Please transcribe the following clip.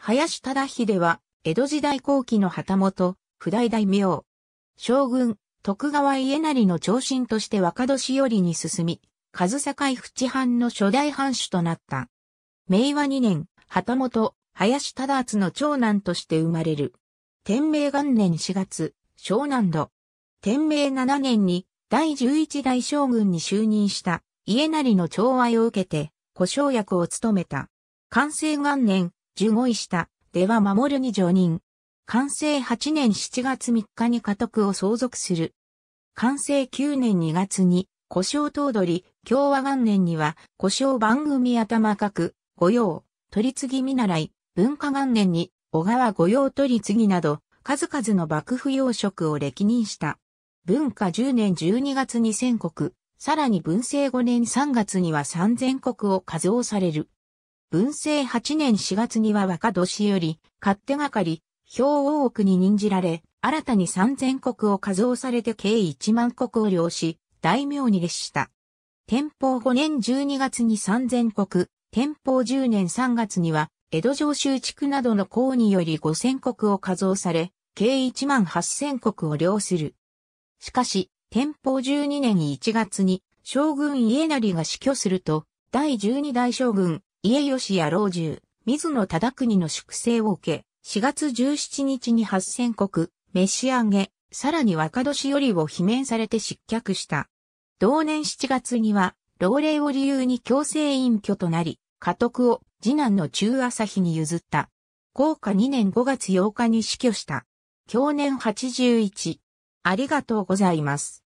林忠秀は、江戸時代後期の旗本、普代大名。将軍、徳川家成の長身として若年寄りに進み、坂井淵藩の初代藩主となった。明和2年、旗本、林忠厚の長男として生まれる。天明元年4月、湘南度。天明7年に、第11代将軍に就任した、家成の長愛を受けて、古生役を務めた。関西元年、15位下、では守るに常任。完成8年7月3日に家督を相続する。完成9年2月に、故障頭取、共和元年には、故障番組頭角、御用、取次見習い、文化元年に、小川御用取次など、数々の幕府要職を歴任した。文化10年12月に全国、さらに文政5年3月には3000国を数をされる。文政8年4月には若年より、勝手がかり、兵王国に任じられ、新たに3000国を加増されて計1万国を領し、大名に列した。天保5年12月に3000国、天保10年3月には、江戸城州地区などの公により5000国を加増され、計1万8000国を領する。しかし、天保12年1月に、将軍家成が死去すると、第12代将軍、家吉や老中、水野忠国の粛清を受け、4月17日に八千国、召し上げ、さらに若年寄りを罷免されて失脚した。同年7月には、老齢を理由に強制隠居となり、家督を次男の中朝日に譲った。豪下2年5月8日に死去した。去年81。ありがとうございます。